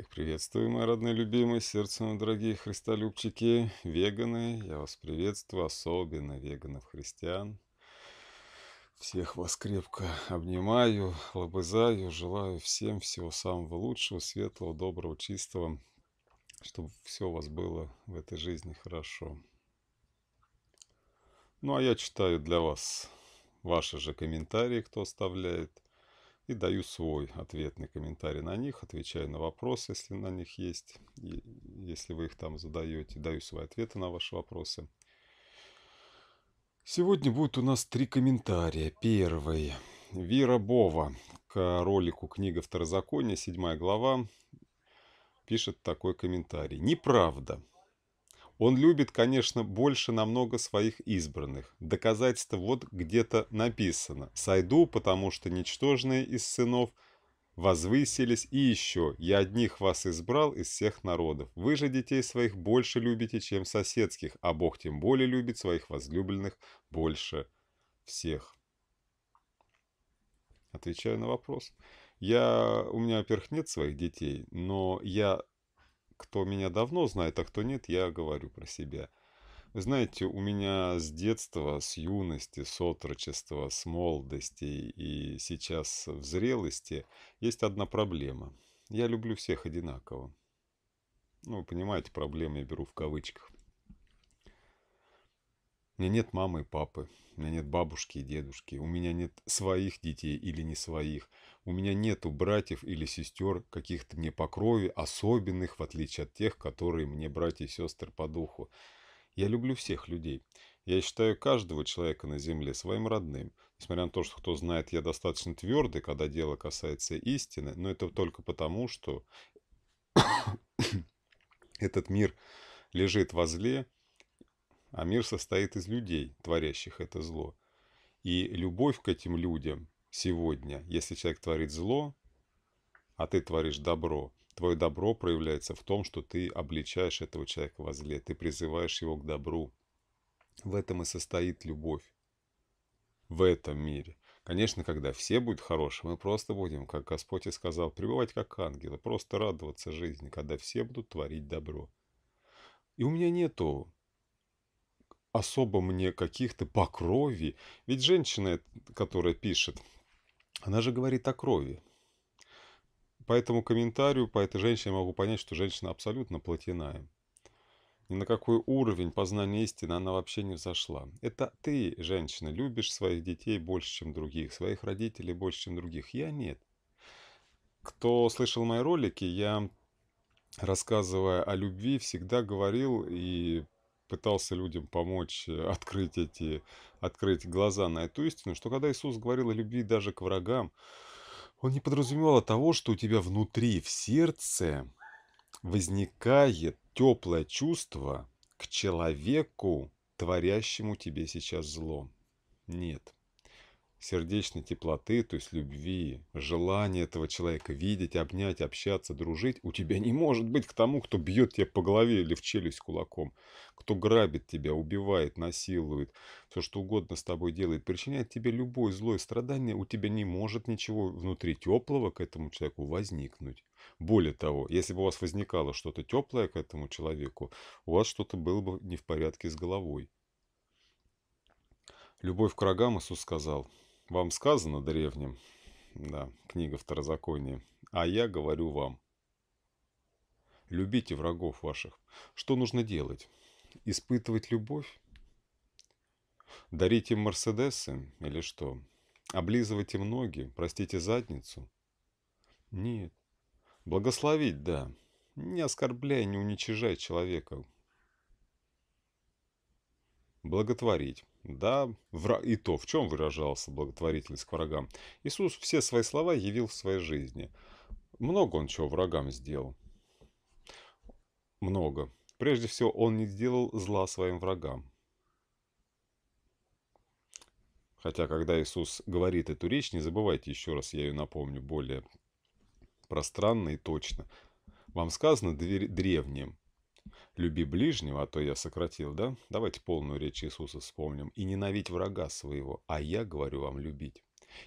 Всех приветствую, мои родные любимые, сердцем дорогие христолюбчики, веганы. Я вас приветствую, особенно веганов-христиан. Всех вас крепко обнимаю, лобызаю, желаю всем всего самого лучшего, светлого, доброго, чистого, чтобы все у вас было в этой жизни хорошо. Ну а я читаю для вас ваши же комментарии, кто оставляет – и даю свой ответный комментарий на них, отвечаю на вопросы, если на них есть, и если вы их там задаете, даю свои ответы на ваши вопросы. Сегодня будет у нас три комментария. Первый. Вера Бова к ролику «Книга второзакония», 7 глава, пишет такой комментарий. «Неправда. Он любит, конечно, больше намного своих избранных. Доказательство вот где-то написано. «Сойду, потому что ничтожные из сынов возвысились, и еще, я одних вас избрал из всех народов. Вы же детей своих больше любите, чем соседских, а Бог тем более любит своих возлюбленных больше всех». Отвечаю на вопрос. Я, у меня, во-первых, нет своих детей, но я кто меня давно знает, а кто нет, я говорю про себя. Вы знаете, у меня с детства, с юности, с отрочества, с молодости и сейчас в зрелости есть одна проблема. Я люблю всех одинаково. Ну, вы понимаете, проблемы я беру в кавычках. У меня нет мамы и папы, у меня нет бабушки и дедушки, у меня нет своих детей или не своих. У меня нету братьев или сестер, каких-то мне по крови, особенных, в отличие от тех, которые мне братья и сестры по духу. Я люблю всех людей. Я считаю каждого человека на земле своим родным. Несмотря на то, что кто знает, я достаточно твердый, когда дело касается истины, но это только потому, что этот мир лежит во зле, а мир состоит из людей, творящих это зло. И любовь к этим людям сегодня, если человек творит зло, а ты творишь добро, твое добро проявляется в том, что ты обличаешь этого человека во зле, ты призываешь его к добру. В этом и состоит любовь. В этом мире. Конечно, когда все будут хороши, мы просто будем, как Господь и сказал, пребывать как ангелы, просто радоваться жизни, когда все будут творить добро. И у меня нету особо мне каких-то покрови, Ведь женщина, которая пишет она же говорит о крови. По этому комментарию, по этой женщине могу понять, что женщина абсолютно плотяная. Ни на какой уровень познания истины она вообще не взошла. Это ты, женщина, любишь своих детей больше, чем других, своих родителей больше, чем других. Я нет. Кто слышал мои ролики, я, рассказывая о любви, всегда говорил и пытался людям помочь э, открыть эти, открыть глаза на эту истину, что когда Иисус говорил о любви даже к врагам, он не подразумевал а того, что у тебя внутри, в сердце возникает теплое чувство к человеку, творящему тебе сейчас зло. Нет сердечной теплоты, то есть любви, желания этого человека видеть, обнять, общаться, дружить, у тебя не может быть к тому, кто бьет тебя по голове или в челюсть кулаком, кто грабит тебя, убивает, насилует, все что угодно с тобой делает, причиняет тебе любое злое страдание, у тебя не может ничего внутри теплого к этому человеку возникнуть. Более того, если бы у вас возникало что-то теплое к этому человеку, у вас что-то было бы не в порядке с головой. Любовь к рогам Иисус сказал – вам сказано древним, да, книга второзакония, а я говорю вам. Любите врагов ваших. Что нужно делать? Испытывать любовь? Дарить им мерседесы или что? Облизывать им ноги? Простите задницу? Нет. Благословить, да. Не оскорбляй, не уничижай человека. Благотворить. Да, и то, в чем выражался благотворительность к врагам. Иисус все свои слова явил в своей жизни. Много он чего врагам сделал. Много. Прежде всего, он не сделал зла своим врагам. Хотя, когда Иисус говорит эту речь, не забывайте, еще раз я ее напомню более пространно и точно. Вам сказано древним, «Люби ближнего, а то я сократил, да? Давайте полную речь Иисуса вспомним. И ненавидь врага своего, а я говорю вам любить».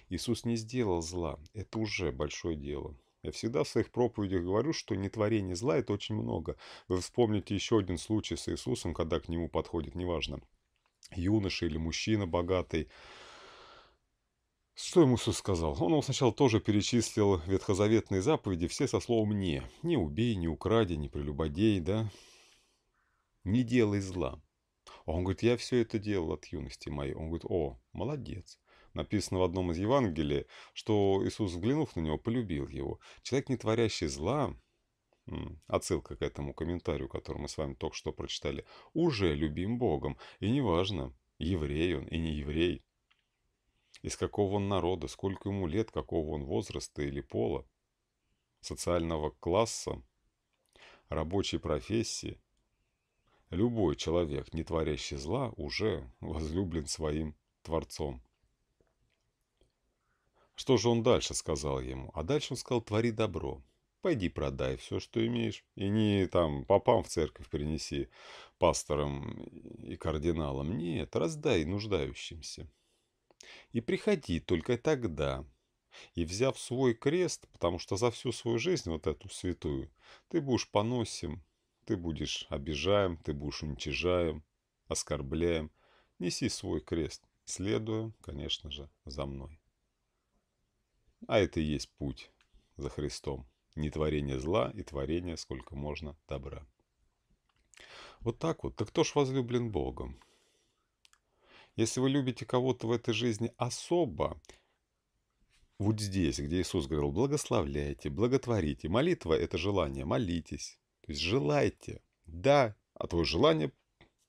Иисус не сделал зла, это уже большое дело. Я всегда в своих проповедях говорю, что нетворение зла – это очень много. Вы вспомните еще один случай с Иисусом, когда к нему подходит, неважно, юноша или мужчина богатый, что ему Иисус сказал? Он ему сначала тоже перечислил ветхозаветные заповеди, все со словом «не». «Не убей, не укради, не прелюбодей», да? «Не делай зла». он говорит, я все это делал от юности моей. Он говорит, о, молодец. Написано в одном из Евангелий, что Иисус, взглянув на него, полюбил его. Человек, не творящий зла, отсылка к этому комментарию, который мы с вами только что прочитали, уже любим Богом. И неважно, еврей он и не еврей, из какого он народа, сколько ему лет, какого он возраста или пола, социального класса, рабочей профессии. Любой человек, не творящий зла, уже возлюблен своим Творцом. Что же он дальше сказал ему? А дальше он сказал, твори добро. Пойди продай все, что имеешь. И не там попам в церковь принеси пасторам и кардиналам. Нет, раздай нуждающимся. И приходи только тогда. И взяв свой крест, потому что за всю свою жизнь, вот эту святую, ты будешь поносим, ты будешь обижаем, ты будешь уничижаем, оскорбляем. Неси свой крест, следуя, конечно же, за мной. А это и есть путь за Христом. Не творение зла и творение, сколько можно, добра. Вот так вот. Так кто ж возлюблен Богом? Если вы любите кого-то в этой жизни особо, вот здесь, где Иисус говорил, благословляйте, благотворите. Молитва – это желание, молитесь. То есть желайте. Да, а твое желание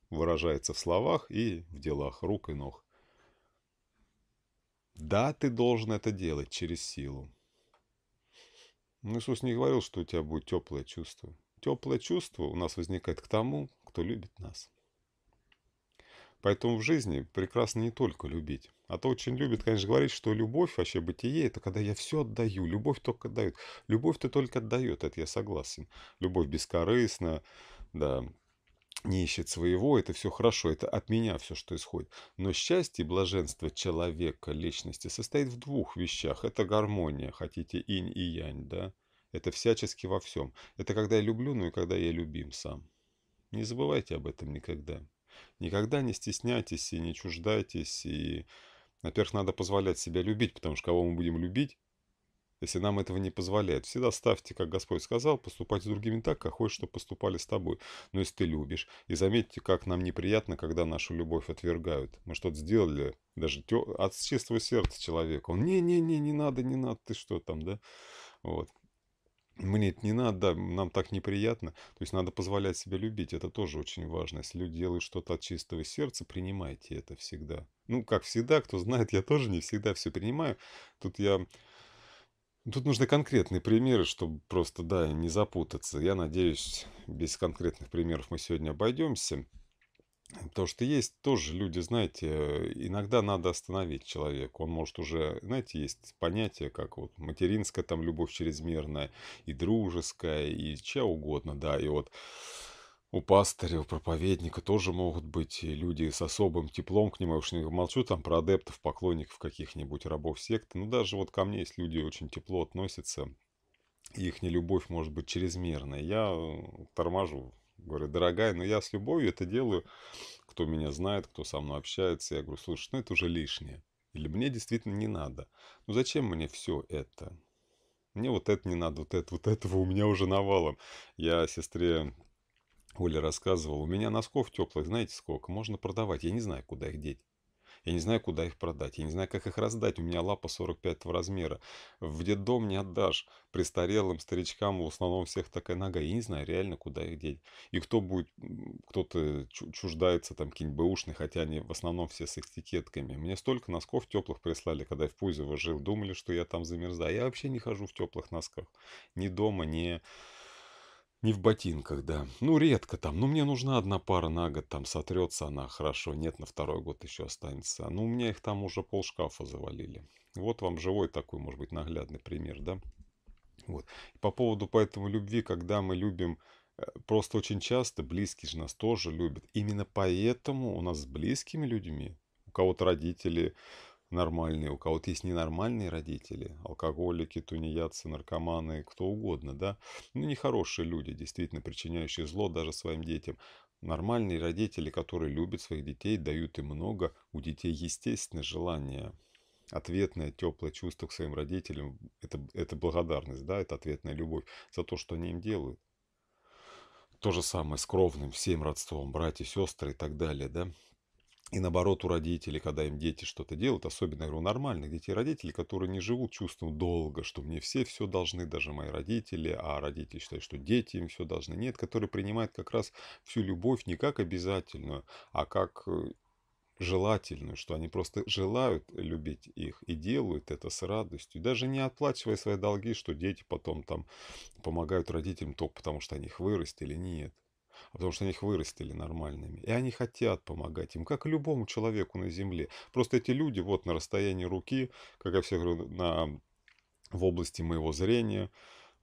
выражается в словах и в делах рук и ног. Да, ты должен это делать через силу. Но Иисус не говорил, что у тебя будет теплое чувство. Теплое чувство у нас возникает к тому, кто любит нас. Поэтому в жизни прекрасно не только любить. А то очень любят, конечно, говорить, что любовь, вообще бытие, это когда я все отдаю, любовь только дает, Любовь-то только отдает, это я согласен. Любовь бескорыстна, да, не ищет своего, это все хорошо, это от меня все, что исходит. Но счастье и блаженство человека, личности состоит в двух вещах. Это гармония, хотите, инь и янь, да? Это всячески во всем. Это когда я люблю, ну и когда я любим сам. Не забывайте об этом никогда. Никогда не стесняйтесь и не чуждайтесь. И, во-первых, надо позволять себя любить, потому что кого мы будем любить, если нам этого не позволяет. Всегда ставьте, как Господь сказал, поступать с другими так, как хочешь, чтобы поступали с тобой. Но если ты любишь, и заметьте, как нам неприятно, когда нашу любовь отвергают. Мы что-то сделали, даже от чистого сердца человека. Он, не-не-не, не надо, не надо, ты что там, да? Вот мне это не надо, нам так неприятно. То есть надо позволять себя любить, это тоже очень важно. Если люди делают что-то от чистого сердца, принимайте это всегда. Ну, как всегда, кто знает, я тоже не всегда все принимаю. Тут я... Тут нужны конкретные примеры, чтобы просто, да, не запутаться. Я надеюсь, без конкретных примеров мы сегодня обойдемся. Потому что есть тоже люди, знаете, иногда надо остановить человека. Он может уже, знаете, есть понятие, как вот материнская там любовь чрезмерная, и дружеская, и чья угодно, да. И вот у пастыря, у проповедника тоже могут быть люди с особым теплом к нему. Я уж не молчу там про адептов, поклонников каких-нибудь, рабов секты. Ну, даже вот ко мне есть люди очень тепло относятся. Их не любовь может быть чрезмерной. Я э, торможу Говорю, дорогая, но ну я с любовью это делаю. Кто меня знает, кто со мной общается, я говорю, слушай, ну это уже лишнее. Или мне действительно не надо. Ну зачем мне все это? Мне вот это не надо, вот это, вот этого у меня уже навалом. Я сестре Оля рассказывал, у меня носков теплых, знаете сколько? Можно продавать, я не знаю, куда их деть. Я не знаю, куда их продать. Я не знаю, как их раздать. У меня лапа 45 размера. В детдом не отдашь. Престарелым старичкам в основном всех такая нога. Я не знаю реально, куда их деть. И кто будет, кто-то чуждается там какие-нибудь бэушные, хотя они в основном все с этикетками. Мне столько носков теплых прислали, когда я в Пузево жил. Думали, что я там замерзаю. А я вообще не хожу в теплых носках. Ни дома, ни... Не не в ботинках, да. Ну, редко там. Ну, мне нужна одна пара на год. Там сотрется она хорошо. Нет, на второй год еще останется. Ну, у меня их там уже пол шкафа завалили. Вот вам живой такой, может быть, наглядный пример, да? Вот. И по поводу поэтому любви, когда мы любим э, просто очень часто, близкие же нас тоже любят. Именно поэтому у нас с близкими людьми, у кого-то родители, нормальные, у кого-то есть ненормальные родители, алкоголики, тунеядцы, наркоманы, кто угодно, да, ну, нехорошие люди, действительно причиняющие зло даже своим детям. Нормальные родители, которые любят своих детей, дают им много, у детей естественно желание ответное теплое чувство к своим родителям, это, это благодарность, да, это ответная любовь за то, что они им делают. То же самое с кровным, всем родством, братья, сестры и так далее, да. И наоборот, у родителей, когда им дети что-то делают, особенно, говорю, у нормальных детей родителей, которые не живут чувством долга, что мне все все должны, даже мои родители, а родители считают, что дети им все должны. Нет, которые принимают как раз всю любовь не как обязательную, а как э, желательную, что они просто желают любить их и делают это с радостью, даже не отплачивая свои долги, что дети потом там помогают родителям только потому, что они их вырастили, нет потому что они их вырастили нормальными. И они хотят помогать им, как любому человеку на земле. Просто эти люди вот на расстоянии руки, как я все говорю, на, в области моего зрения,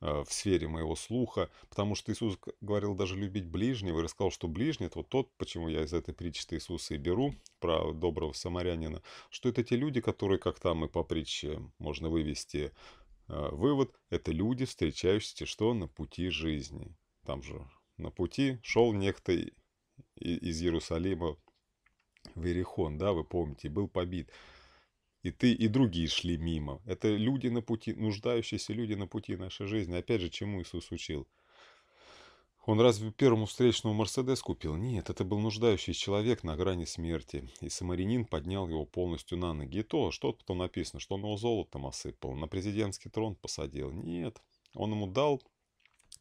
э, в сфере моего слуха, потому что Иисус говорил даже любить ближнего и рассказал, что ближний – это вот тот, почему я из этой притчи Иисуса и беру, про доброго самарянина, что это те люди, которые, как там и по притче можно вывести э, вывод, это люди, встречающиеся, что на пути жизни. Там же на пути шел некто из Иерусалима в Иерихон, да, вы помните, был побит. И ты, и другие шли мимо. Это люди на пути, нуждающиеся люди на пути нашей жизни. Опять же, чему Иисус учил? Он разве первому встречному Мерседес купил? Нет, это был нуждающий человек на грани смерти. И самарянин поднял его полностью на ноги. И то, что потом написано, что он его золотом осыпал, на президентский трон посадил. Нет, он ему дал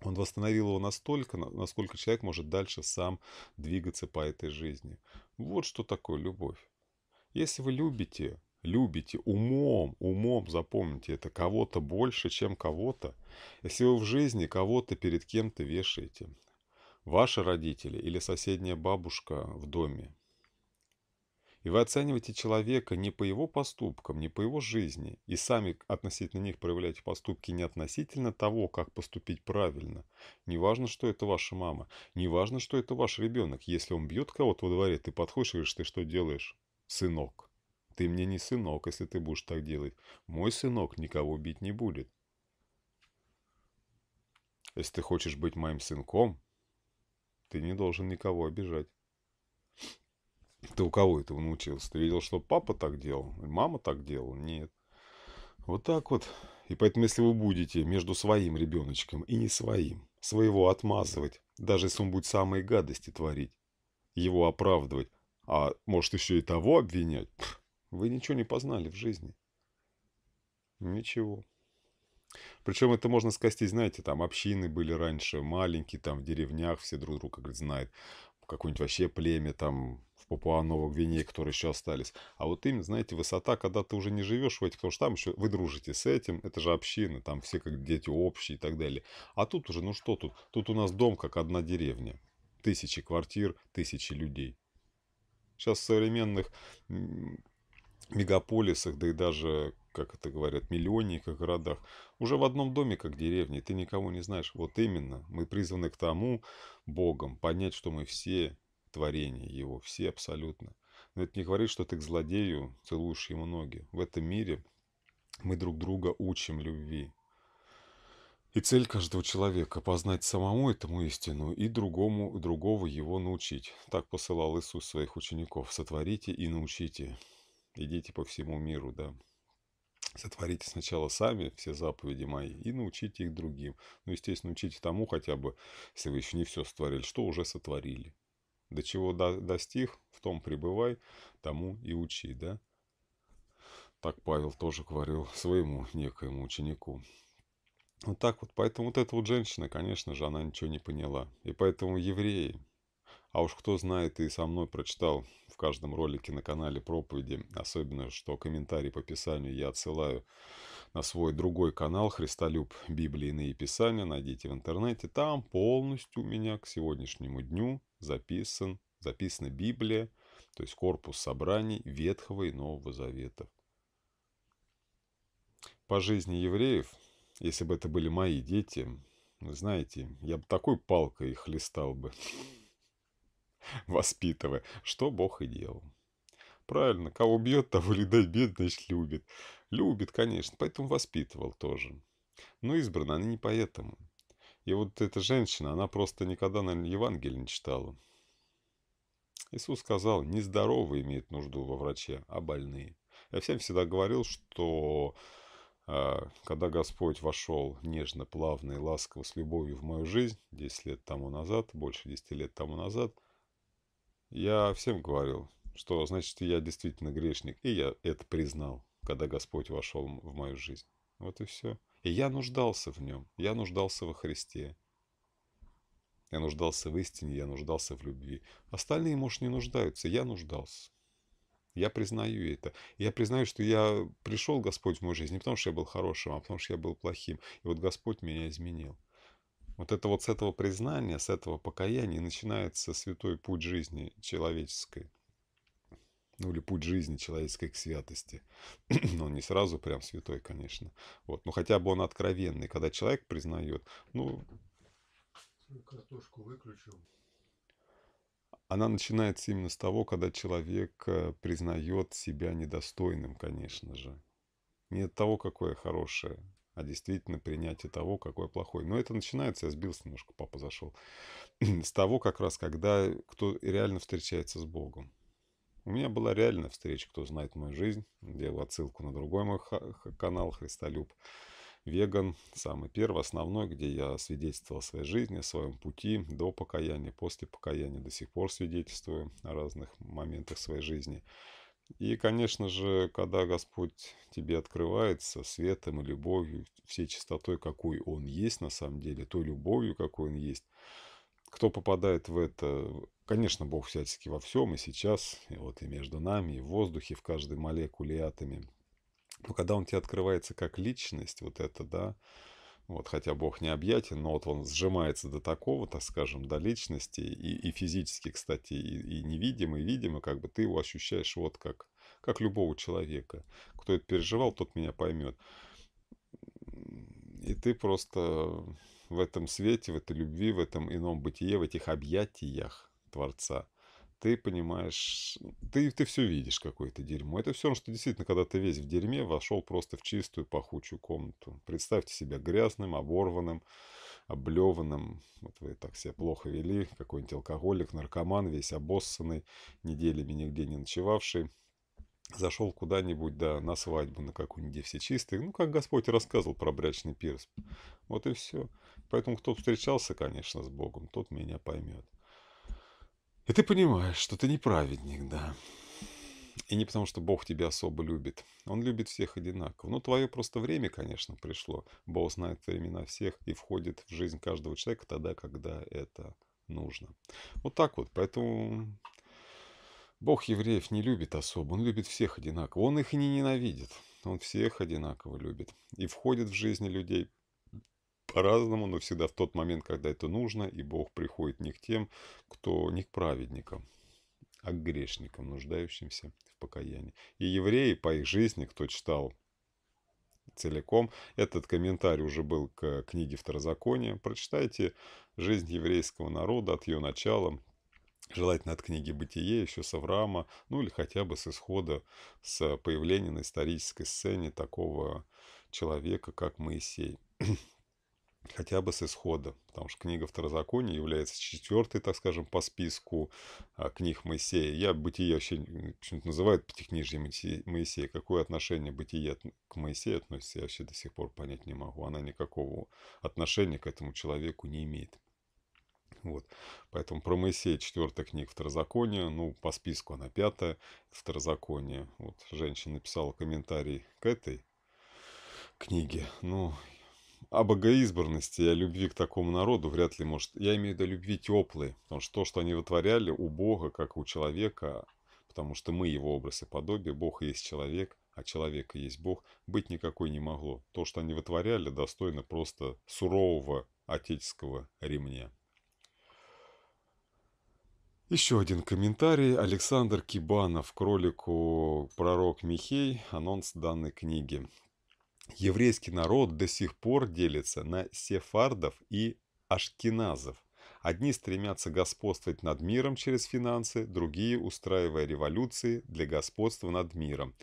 он восстановил его настолько, насколько человек может дальше сам двигаться по этой жизни. Вот что такое любовь. Если вы любите, любите умом, умом, запомните это, кого-то больше, чем кого-то. Если вы в жизни кого-то перед кем-то вешаете, ваши родители или соседняя бабушка в доме, и вы оцениваете человека не по его поступкам, не по его жизни, и сами относительно них проявляете поступки не относительно того, как поступить правильно. Не важно, что это ваша мама, не важно, что это ваш ребенок. Если он бьет кого-то во дворе, ты подходишь и говоришь, ты что делаешь, сынок? Ты мне не сынок, если ты будешь так делать. Мой сынок никого бить не будет. Если ты хочешь быть моим сынком, ты не должен никого обижать. Ты у кого этого научился? Ты видел, что папа так делал? Мама так делала? Нет. Вот так вот. И поэтому, если вы будете между своим ребеночком и не своим, своего отмазывать, даже если он будет самые гадости творить, его оправдывать, а может еще и того обвинять, вы ничего не познали в жизни. Ничего. Причем это можно скостить, знаете, там общины были раньше маленькие, там в деревнях все друг друга, знают. Какое-нибудь вообще племя там Папуа-Новых Гвиней, которые еще остались. А вот им, знаете, высота, когда ты уже не живешь в этих, потому что там еще вы дружите с этим, это же общины, там все как дети общие и так далее. А тут уже, ну что тут? Тут у нас дом как одна деревня. Тысячи квартир, тысячи людей. Сейчас в современных мегаполисах, да и даже, как это говорят, миллионниках городах, уже в одном доме, как деревне, ты никого не знаешь. Вот именно, мы призваны к тому Богом, понять, что мы все творения его, все абсолютно. Но это не говорит, что ты к злодею целуешь ему ноги. В этом мире мы друг друга учим любви. И цель каждого человека – познать самому этому истину и другому, другого его научить. Так посылал Иисус своих учеников. Сотворите и научите. Идите по всему миру, да. Сотворите сначала сами все заповеди мои и научите их другим. Ну, естественно, учите тому хотя бы, если вы еще не все сотворили, что уже сотворили. До чего до, достиг, в том пребывай, тому и учи, да? Так Павел тоже говорил своему некоему ученику. Вот так вот. Поэтому вот эта вот женщина, конечно же, она ничего не поняла. И поэтому евреи, а уж кто знает и со мной прочитал в каждом ролике на канале проповеди, особенно что комментарии по Писанию я отсылаю на свой другой канал «Христолюб. Библии и Писания». Найдите в интернете. Там полностью у меня к сегодняшнему дню записан, записана Библия, то есть корпус собраний Ветхого и Нового Заветов. По жизни евреев, если бы это были мои дети, вы знаете, я бы такой палкой их листал бы, воспитывая, что Бог и делал. Правильно, кого бьет, того, видать, бед, значит, любит. Любит, конечно, поэтому воспитывал тоже. Но избрана она не поэтому. И вот эта женщина, она просто никогда, наверное, Евангелие не читала. Иисус сказал, не здоровые имеют нужду во враче, а больные. Я всем всегда говорил, что а, когда Господь вошел нежно, плавно и ласково с любовью в мою жизнь, 10 лет тому назад, больше 10 лет тому назад, я всем говорил, что значит я действительно грешник, и я это признал когда Господь вошел в мою жизнь. Вот и все. И я нуждался в нем, я нуждался во Христе. Я нуждался в истине, я нуждался в любви. Остальные, может, не нуждаются, я нуждался. Я признаю это. Я признаю, что я пришел, Господь, в мою жизнь не потому, что я был хорошим, а потому, что я был плохим. И вот Господь меня изменил. Вот это вот с этого признания, с этого покаяния начинается святой путь жизни человеческой ну, или путь жизни человеческой к святости. Но ну, не сразу прям святой, конечно. Вот. Но хотя бы он откровенный, когда человек признает, ну... Картошку выключил. Она начинается именно с того, когда человек э, признает себя недостойным, конечно же. Не от того, какое хорошее, а действительно принятие того, какой плохой. Но это начинается, я сбился немножко, папа зашел, с того как раз, когда кто реально встречается с Богом. У меня была реальная встреча «Кто знает мою жизнь», делаю отсылку на другой мой канал «Христолюб Веган», самый первый, основной, где я свидетельствовал о своей жизни, о своем пути до покаяния, после покаяния, до сих пор свидетельствую о разных моментах своей жизни. И, конечно же, когда Господь тебе открывается светом и любовью, всей чистотой, какой Он есть на самом деле, той любовью, какой Он есть, кто попадает в это, конечно, Бог всячески во всем, и сейчас, и вот и между нами, и в воздухе, в каждой молекуле и атоме. Но когда он тебе открывается как личность, вот это, да, вот, хотя Бог не объятен, но вот он сжимается до такого, так скажем, до личности, и, и физически, кстати, и, и невидимо, и видимо, как бы ты его ощущаешь вот как, как любого человека. Кто это переживал, тот меня поймет. И ты просто в этом свете, в этой любви, в этом ином бытие, в этих объятиях Творца, ты понимаешь, ты, ты все видишь какое-то дерьмо. Это все, что действительно, когда ты весь в дерьме, вошел просто в чистую пахучую комнату. Представьте себя грязным, оборванным, облеванным. Вот вы так себя плохо вели. Какой-нибудь алкоголик, наркоман, весь обоссанный, неделями нигде не ночевавший зашел куда-нибудь, да, на свадьбу, на какую-нибудь, где все чистые. Ну, как Господь рассказывал про брячный пирс. Вот и все. Поэтому кто встречался, конечно, с Богом, тот меня поймет. И ты понимаешь, что ты не праведник, да. И не потому, что Бог тебя особо любит. Он любит всех одинаково. Ну, твое просто время, конечно, пришло. Бог знает времена всех и входит в жизнь каждого человека тогда, когда это нужно. Вот так вот. Поэтому Бог евреев не любит особо, он любит всех одинаково. Он их и не ненавидит, он всех одинаково любит. И входит в жизни людей по-разному, но всегда в тот момент, когда это нужно, и Бог приходит не к тем, кто не к праведникам, а к грешникам, нуждающимся в покаянии. И евреи по их жизни, кто читал целиком, этот комментарий уже был к книге Второзакония, прочитайте «Жизнь еврейского народа от ее начала Желательно от книги «Бытие» еще с Авраама, ну или хотя бы с исхода, с появления на исторической сцене такого человека, как Моисей. хотя бы с исхода, потому что книга Второзакония является четвертой, так скажем, по списку а, книг Моисея. Я бытие вообще почему-то называют пятикнижье Моисея. Какое отношение бытие к Моисею относится, я вообще до сих пор понять не могу. Она никакого отношения к этому человеку не имеет. Вот. Поэтому про Моисея четвертая книга Второзакония, ну, по списку она пятая, Второзаконие. Вот женщина написала комментарий к этой книге. Ну, о богоизбранности и о любви к такому народу вряд ли может... Я имею в виду любви теплой, потому что то, что они вытворяли у Бога, как у человека, потому что мы его образ и подобие, Бог есть человек, а человека есть Бог, быть никакой не могло. То, что они вытворяли, достойно просто сурового отеческого ремня. Еще один комментарий. Александр Кибанов, кролику «Пророк Михей», анонс данной книги. Еврейский народ до сих пор делится на сефардов и ашкеназов. Одни стремятся господствовать над миром через финансы, другие устраивая революции для господства над миром.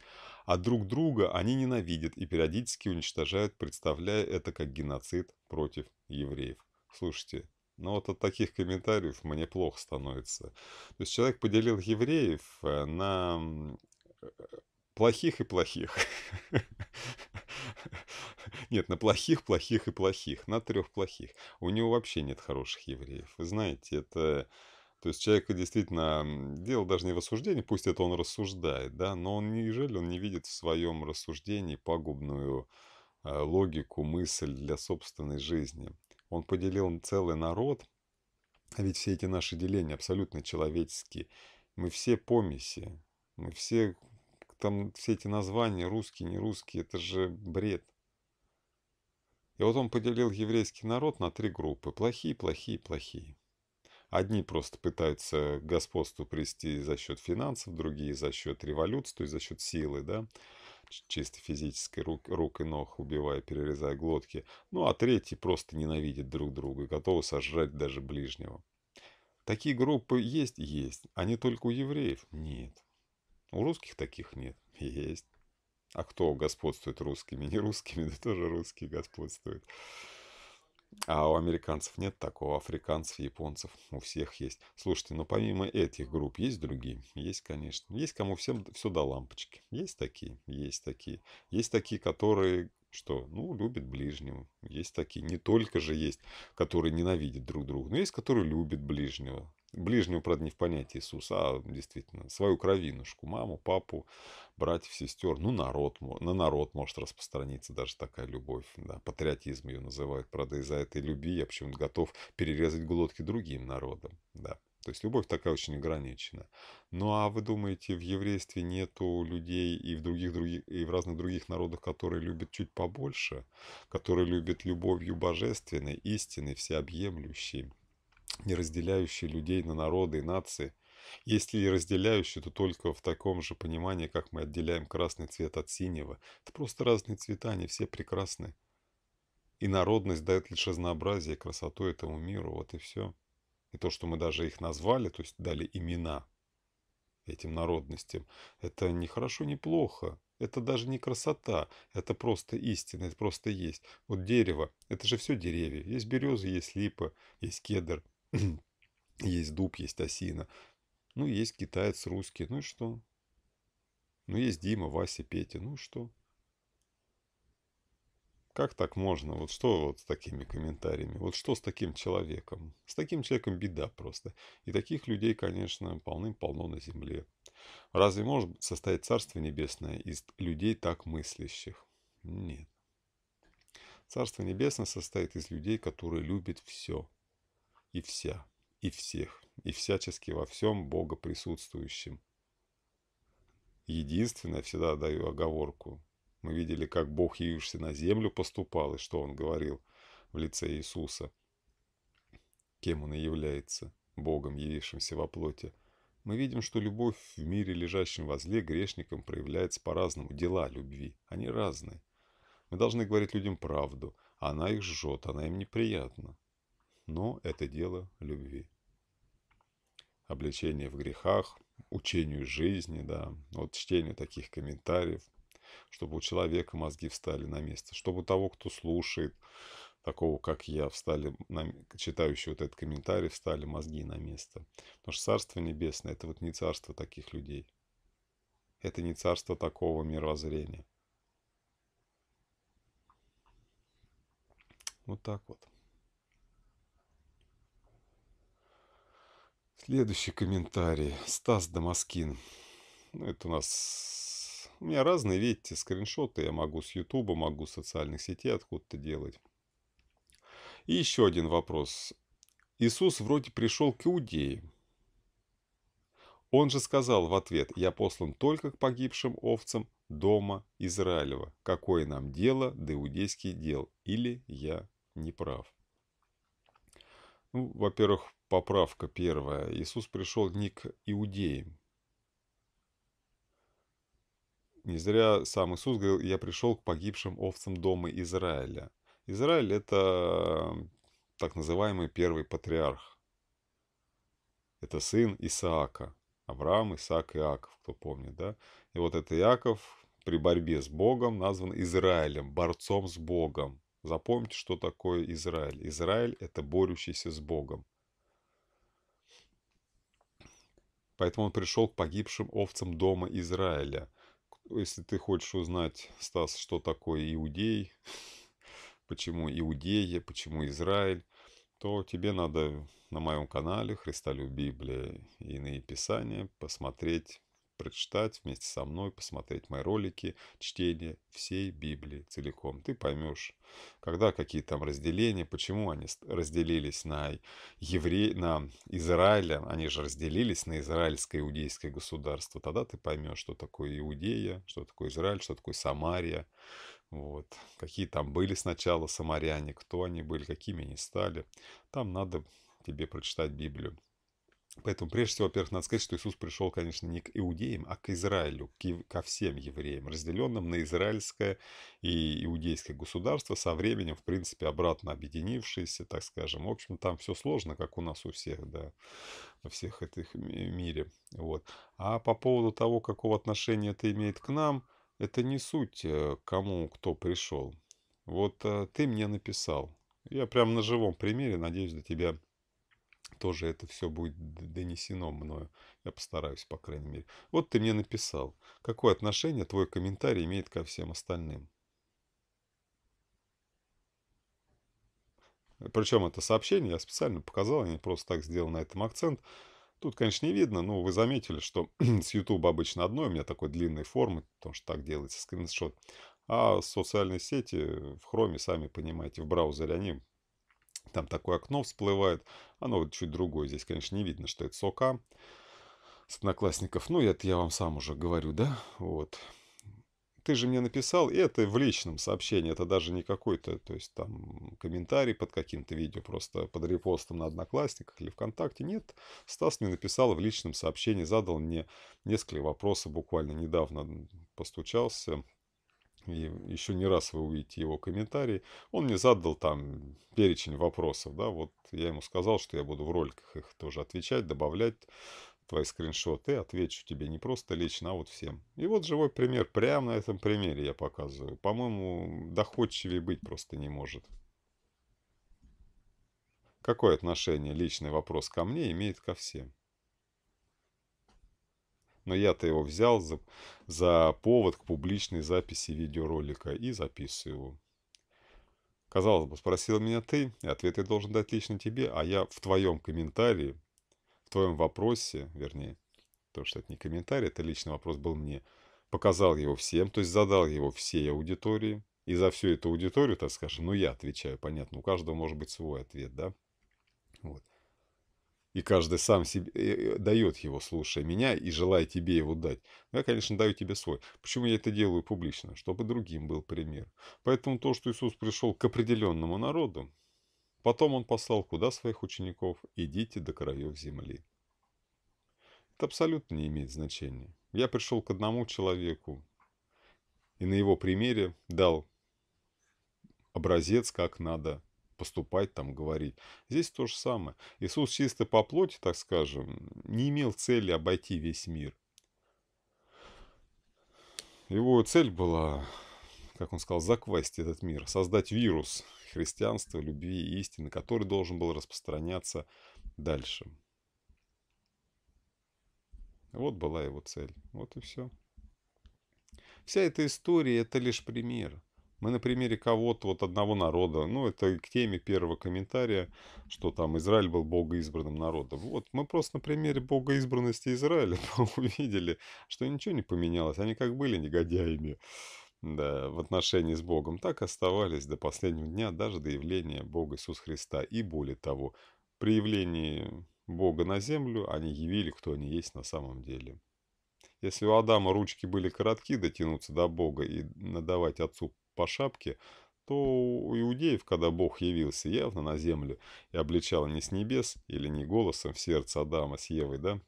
А друг друга они ненавидят и периодически уничтожают, представляя это как геноцид против евреев. Слушайте, но вот от таких комментариев мне плохо становится. То есть человек поделил евреев э, на э, плохих и плохих. Нет, на плохих, плохих и плохих, на трех плохих. У него вообще нет хороших евреев. Вы знаете, это... То есть человек действительно, дело даже не в осуждении, пусть это он рассуждает, да, но он, неужели он не видит в своем рассуждении пагубную э, логику, мысль для собственной жизни. Он поделил целый народ, а ведь все эти наши деления абсолютно человеческие. Мы все помеси, мы все, там все эти названия, русские, не русские, это же бред. И вот он поделил еврейский народ на три группы. Плохие, плохие, плохие. Одни просто пытаются господству прийти за счет финансов, другие за счет революции, то есть за счет силы, да чисто физической, рук, рук и ног убивая, перерезая глотки, ну а третьи просто ненавидят друг друга и готовы сожрать даже ближнего. Такие группы есть? Есть. Они только у евреев? Нет. У русских таких нет? Есть. А кто господствует русскими? Не русскими, да тоже русские господствуют. А у американцев нет такого, африканцев, японцев, у всех есть. Слушайте, но ну, помимо этих групп есть другие? Есть, конечно. Есть кому всем все до лампочки. Есть такие, есть такие. Есть такие, которые что, ну, любят ближнего. Есть такие, не только же есть, которые ненавидят друг друга, но есть, которые любят ближнего ближнюю, правда, не в понятии Иисуса, а действительно свою кровинушку, маму, папу, братьев, сестер, ну, народ, на народ может распространиться даже такая любовь, да, патриотизм ее называют, правда, из-за этой любви я почему-то готов перерезать глотки другим народам, да. То есть любовь такая очень ограничена. Ну а вы думаете, в еврействе нету людей и в, других, других, и в разных других народах, которые любят чуть побольше, которые любят любовью божественной, истинной, всеобъемлющей, не разделяющий людей на народы и нации. Если и разделяющий, то только в таком же понимании, как мы отделяем красный цвет от синего. Это просто разные цвета, они все прекрасны. И народность дает лишь разнообразие и красоту этому миру, вот и все. И то, что мы даже их назвали, то есть дали имена этим народностям, это не хорошо, не плохо. Это даже не красота, это просто истина, это просто есть. Вот дерево, это же все деревья. Есть березы, есть липа, есть кедр, есть дуб, есть осина. Ну, есть китаец русский, ну и что? Ну, есть Дима, Вася, Петя, ну и что? Как так можно? Вот что вот с такими комментариями? Вот что с таким человеком? С таким человеком беда просто. И таких людей, конечно, полным-полно на земле. Разве может состоять Царство Небесное из людей так мыслящих? Нет. Царство Небесное состоит из людей, которые любят все и вся, и всех, и всячески во всем Бога присутствующим. Единственное, всегда даю оговорку. Мы видели, как Бог, явившийся на землю, поступал, и что Он говорил в лице Иисуса. Кем Он и является, Богом, явившимся во плоти. Мы видим, что любовь в мире, лежащем возле, грешникам проявляется по-разному. Дела любви, они разные. Мы должны говорить людям правду, а она их жжет, она им неприятна но это дело любви. Обличение в грехах, учению жизни, да, вот чтению таких комментариев, чтобы у человека мозги встали на место, чтобы у того, кто слушает, такого, как я, встали, на, читающий вот этот комментарий, встали мозги на место. Потому что Царство Небесное – это вот не царство таких людей. Это не царство такого мировоззрения. Вот так вот. Следующий комментарий. Стас Дамаскин. Ну, это у нас... У меня разные, видите, скриншоты. Я могу с Ютуба, могу с социальных сетей откуда-то делать. И еще один вопрос. Иисус вроде пришел к иудеям. Он же сказал в ответ, «Я послан только к погибшим овцам дома Израилева. Какое нам дело до иудейских дел? Или я не прав?» Ну, во-первых, поправка первая. Иисус пришел не к иудеям. Не зря сам Иисус говорил, я пришел к погибшим овцам дома Израиля. Израиль – это эм, так называемый первый патриарх. Это сын Исаака. Авраам, Исаак, Иаков, кто помнит, да? И вот это Иаков при борьбе с Богом назван Израилем, борцом с Богом. Запомните, что такое Израиль. Израиль – это борющийся с Богом. Поэтому он пришел к погибшим овцам дома Израиля. Если ты хочешь узнать, Стас, что такое иудей, почему иудеи, почему Израиль, то тебе надо на моем канале «Христолюб Библия и иные писания» посмотреть прочитать вместе со мной, посмотреть мои ролики, чтение всей Библии целиком. Ты поймешь, когда какие там разделения, почему они разделились на, евре... на Израиля, они же разделились на израильское иудейское государство. Тогда ты поймешь, что такое Иудея, что такое Израиль, что такое Самария. Вот. Какие там были сначала самаряне, кто они были, какими они стали. Там надо тебе прочитать Библию. Поэтому, прежде всего, во-первых, надо сказать, что Иисус пришел, конечно, не к иудеям, а к Израилю, к, ко всем евреям, разделенным на израильское и иудейское государство, со временем, в принципе, обратно объединившиеся, так скажем. В общем, там все сложно, как у нас у всех, да, во всех этих мире. Вот. А по поводу того, какого отношения это имеет к нам, это не суть, э, кому кто пришел. Вот э, ты мне написал. Я прям на живом примере, надеюсь, до тебя тоже это все будет донесено мною. Я постараюсь, по крайней мере. Вот ты мне написал. Какое отношение твой комментарий имеет ко всем остальным? Причем это сообщение я специально показал, я не просто так сделал на этом акцент. Тут, конечно, не видно, но вы заметили, что с YouTube обычно одно, у меня такой длинной формы, потому что так делается скриншот. А социальные сети в Chrome, сами понимаете, в браузере они там такое окно всплывает. Оно вот чуть другое. Здесь, конечно, не видно, что это сока с одноклассников. Ну, это я вам сам уже говорю, да? Вот. Ты же мне написал, и это в личном сообщении, это даже не какой-то, то есть там комментарий под каким-то видео, просто под репостом на Одноклассниках или ВКонтакте. Нет, Стас мне написал в личном сообщении, задал мне несколько вопросов буквально недавно, постучался, и еще не раз вы увидите его комментарии, он мне задал там перечень вопросов, да, вот я ему сказал, что я буду в роликах их тоже отвечать, добавлять твои скриншоты, отвечу тебе не просто лично, а вот всем. И вот живой пример, прямо на этом примере я показываю. По-моему, доходчивее быть просто не может. Какое отношение личный вопрос ко мне имеет ко всем? Но я-то его взял за, за повод к публичной записи видеоролика и записываю его. Казалось бы, спросил меня ты, и ответ я должен дать лично тебе, а я в твоем комментарии, в твоем вопросе, вернее, потому что это не комментарий, это личный вопрос был мне, показал его всем, то есть задал его всей аудитории, и за всю эту аудиторию, так скажем, ну я отвечаю, понятно, у каждого может быть свой ответ, да? Вот и каждый сам себе э, э, дает его, слушая меня и желая тебе его дать. Я, конечно, даю тебе свой. Почему я это делаю публично? Чтобы другим был пример. Поэтому то, что Иисус пришел к определенному народу, потом он послал куда своих учеников? Идите до краев земли. Это абсолютно не имеет значения. Я пришел к одному человеку и на его примере дал образец, как надо поступать, там, говорить. Здесь то же самое. Иисус чисто по плоти, так скажем, не имел цели обойти весь мир. Его цель была, как он сказал, заквасить этот мир, создать вирус христианства, любви и истины, который должен был распространяться дальше. Вот была его цель. Вот и все. Вся эта история – это лишь пример – мы на примере кого-то, вот одного народа, ну это к теме первого комментария, что там Израиль был богоизбранным народом. Вот, мы просто на примере богоизбранности Израиля увидели, что ничего не поменялось, они как были негодяями да, в отношении с Богом, так оставались до последнего дня, даже до явления Бога Иисуса Христа. И более того, при явлении Бога на землю они явили, кто они есть на самом деле. Если у Адама ручки были коротки дотянуться до Бога и надавать отцу по шапке, то у иудеев, когда Бог явился явно на землю и обличал не с небес или не голосом в сердце Адама с Евой, да,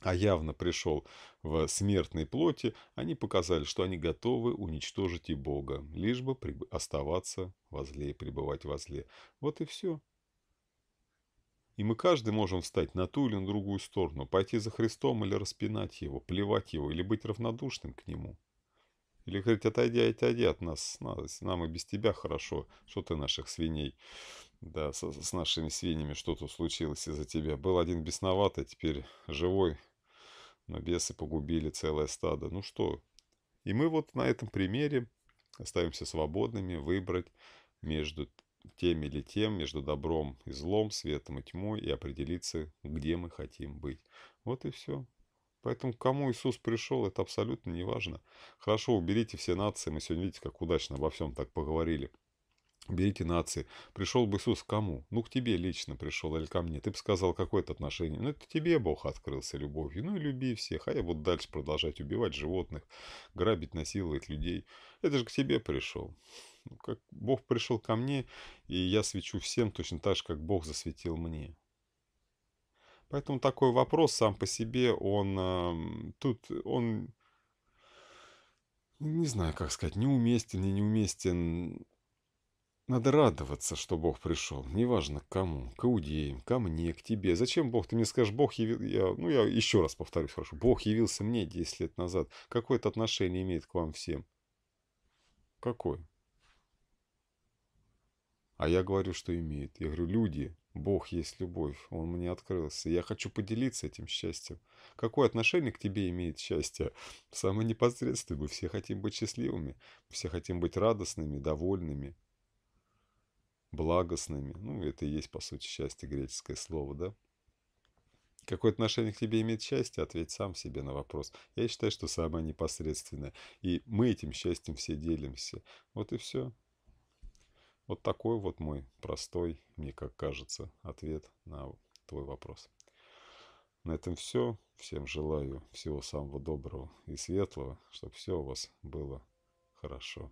а явно пришел в смертной плоти, они показали, что они готовы уничтожить и Бога, лишь бы оставаться возле и пребывать возле. Вот и все. И мы каждый можем встать на ту или на другую сторону, пойти за Христом или распинать его, плевать его или быть равнодушным к нему. Или говорить, отойди, отойди от нас, нам и без тебя хорошо, что ты наших свиней. Да, с, с нашими свиньями что-то случилось из-за тебя. Был один бесноватый, а теперь живой, но бесы погубили целое стадо. Ну что? И мы вот на этом примере оставимся свободными выбрать между тем или тем, между добром и злом, светом и тьмой и определиться, где мы хотим быть. Вот и все. Поэтому кому Иисус пришел, это абсолютно не важно. Хорошо, уберите все нации. Мы сегодня, видите, как удачно обо всем так поговорили. Берите нации. Пришел бы Иисус к кому? Ну, к тебе лично пришел или ко мне. Ты бы сказал, какое это отношение? Ну, это тебе Бог открылся любовью. Ну, и люби всех. А я буду дальше продолжать убивать животных, грабить, насиловать людей. Это же к тебе пришел. Ну, как Бог пришел ко мне, и я свечу всем точно так же, как Бог засветил мне. Поэтому такой вопрос сам по себе, он тут, он, не знаю, как сказать, неуместен и неуместен. Надо радоваться, что Бог пришел. Неважно к кому, к иудеям, ко мне, к тебе. Зачем Бог? Ты мне скажешь, Бог явил... Я, ну, я еще раз повторюсь, хорошо. Бог явился мне 10 лет назад. Какое это отношение имеет к вам всем? Какое? А я говорю, что имеет. Я говорю, люди, Бог есть любовь, Он мне открылся. Я хочу поделиться этим счастьем. Какое отношение к тебе имеет счастье? Самое непосредственное. Мы все хотим быть счастливыми, все хотим быть радостными, довольными, благостными. Ну, это и есть, по сути, счастье, греческое слово, да? Какое отношение к тебе имеет счастье? Ответь сам себе на вопрос. Я считаю, что самое непосредственное. И мы этим счастьем все делимся. Вот и все. Вот такой вот мой простой, мне как кажется, ответ на твой вопрос. На этом все. Всем желаю всего самого доброго и светлого, чтобы все у вас было хорошо.